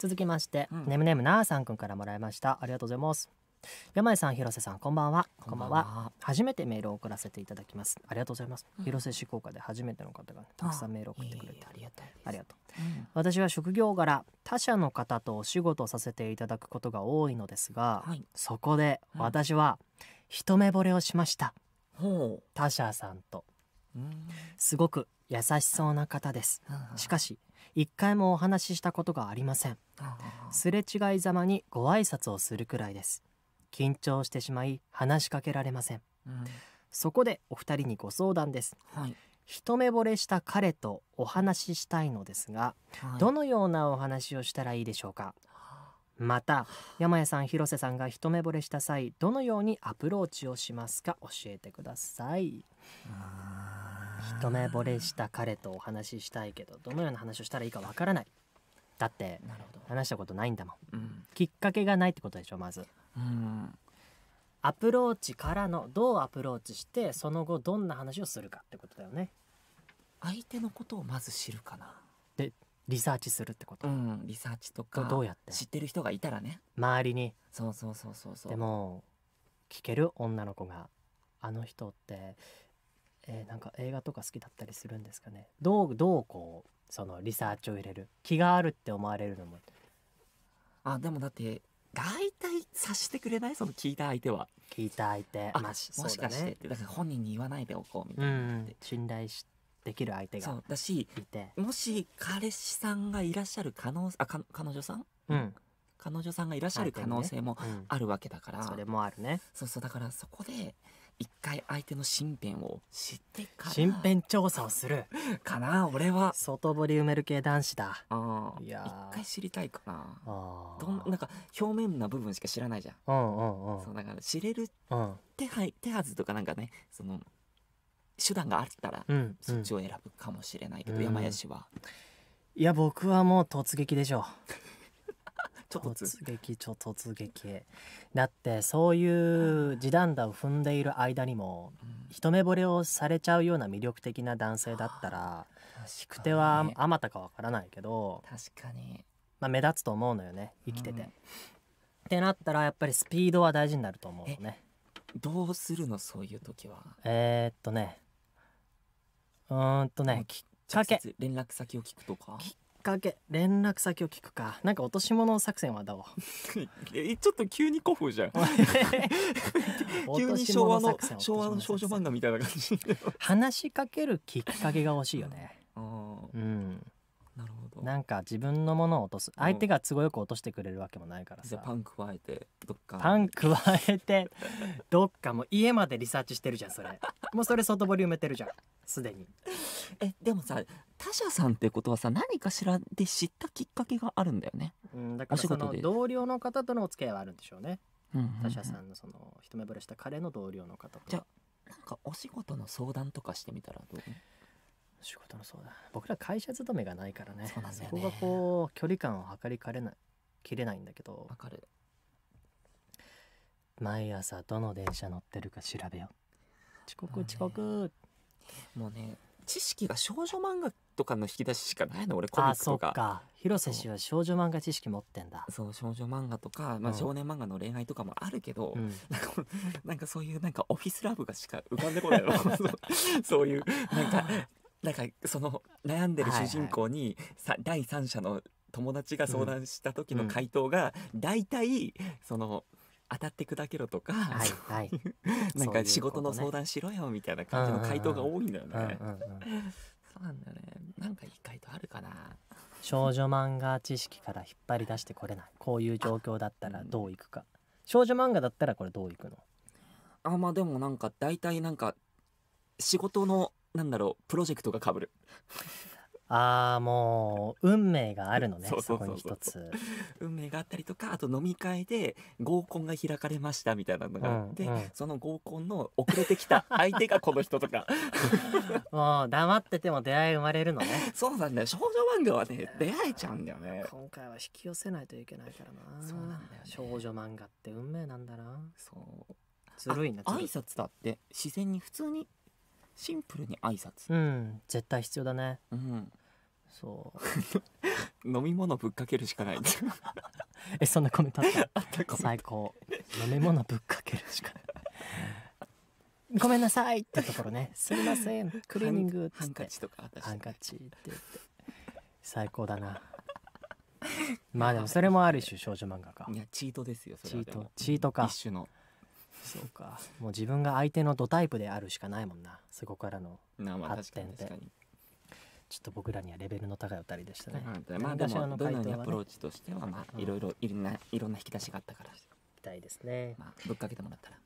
続きまして、うん、ネムねむなあさんくんからもらいましたありがとうございます山井さん広瀬さんこんばんはこんばんは初めてメールを送らせていただきますありがとうございます、うん、広瀬市効果で初めての方が、たくさんメールを送ってくれてありがとうありがとう、うん、私は職業柄他社の方とお仕事をさせていただくことが多いのですが、はい、そこで私は一目惚れをしました、うん、他社さんとすごく優しそうな方ですしかし一回もお話ししたことがありませんすれ違いざまにご挨拶をするくらいです緊張してしまい話しかけられません、うん、そこでお二人にご相談です、はい、一目惚れした彼とお話ししたいのですが、はい、どのようなお話をしたらいいでしょうかまた山谷さん広瀬さんが一目惚れした際どのようにアプローチをしますか教えてください一目惚れした彼とお話ししたいけどどのような話をしたらいいかわからないだって話したことないんだもん、うん、きっかけがないってことでしょまず、うん、アプローチからのどうアプローチしてその後どんな話をするかってことだよね相手のことをまず知るかなでリサーチするってこと、うん、リサーチとかどうやって知ってる人がいたらね周りにそうそうそうそうそうでも聞ける女の子があの人ってえー、なんか映画とか好きだったりするんですかねどうどうこうそのリサーチを入れる気があるって思われるのもあでもだって大体察してくれないその聞いた相手は聞いた相手あ、まあ、もしかして、ね、だから本人に言わないでおこうみたいな、うん信頼しできる相手がそうだしもし彼氏さんがいらっしゃる可能あか彼女さん、うん、彼女さんがいらっしゃる可能性もあるわけだから、ねうん、それもあるねそうそうだからそこで一回相手の身辺を知ってから身辺調査をするかな俺は外堀埋める系男子だいや一回知りたいかなあどんなんか表面な部分しか知らないじゃんうんうんうんそうだから知れる手配手はずとかなんかねその手段があったら、うん、そっちを選ぶかもしれないけど、うん、山谷氏はいや僕はもう突撃でしょう突撃ちょ突撃だってそういう地団打を踏んでいる間にも、一目惚れをされちゃうような魅力的な男性だったら引く手はあまたかわからないけど確かに、まあ、目立つと思うのよね生きてて、うん、ってなったらやっぱりスピードは大事になると思うのねどうするのそういう時はえー、っとねうんとねきっかけ連絡先を聞くとかきっかけ連絡先を聞くかなんか落とし物作戦はどうえちょっと急に古風じゃん 急に昭和の昭和の少女漫画みたいな感じ話しかけるきっかけが欲しいよねうんなるほどなんか自分のものを落とす相手が都合よく落としてくれるわけもないからさ、うん、パン加えてどっかパン加えてどっかもう家までリサーチしてるじゃんそれもうそれ外堀埋めてるじゃんすでにえでもさ他社さんってことはさ何かしらで知ったきっかけがあるんだよね、うん、だからその同僚の方とのお付き合いはあるんでしょうね、うんうんうん、他社さんのその一目惚れした彼の同僚の方とじゃなんかお仕事の相談とかしてみたらどう仕事の相談僕ら会社勤めがないからねそ、ね、こがこう距離感を測りかれない切れないんだけどわかる毎朝どの電車乗ってるか調べよ遅刻遅刻、もうね知識が少女漫画とかの引き出ししかないの俺コミックとかか広瀬氏は少女漫画知識持ってんだそう少女漫画とか、まあ、少年漫画の恋愛とかもあるけど、うん、なんかなんかそういうなんかオフィスラブがしか浮かんでこないの そういうなんかなんかその悩んでる主人公にさ、はいはい、第三者の友達が相談した時の回答が大体、その。うん当たって砕けろとか、はいはい、なんか仕事の相談しろよみたいな感じの回答が多いんだよね。そうなんだよね。なんかいい回答あるかな。少女漫画知識から引っ張り出してこれない。こういう状況だったらどういくか。少女漫画だったらこれどういくの？あまあでもなんか大体なんか仕事のなんだろうプロジェクトが被る。ああもう運命があるのねそこに一つ運命があったりとかあと飲み会で合コンが開かれましたみたいなのがあって、うんうん、その合コンの遅れてきた 相手がこの人とかもう黙ってても出会い生まれるのねそうなんだよ少女漫画はね出会えちゃうんだよね今回は引き寄せないといけないからなそうなんだよ、ね、少女漫画って運命なんだなそうずるいな挨拶だって自然に普通にシンプルに挨拶うん絶対必要だねうんそう飲み物ぶっかけるしかない えそんなコメントあった最高飲み物ぶっかけるしかないごめんなさいってところね すみませんクリーニングっハンカチとかハンカチって言って最高だなまあでもそれもある種少女漫画かいやチートですよチートチートか一種のそうかもう自分が相手のドタイプであるしかないもんなそこからの発展あ、確かに確かにちょっと僕らにはレベルの高いおたりでしたね。まあでもどのようにアプローチとしてはまあいろいろいろんな引き出しがあったから。期待ですね。まあぶっかけてもらったら。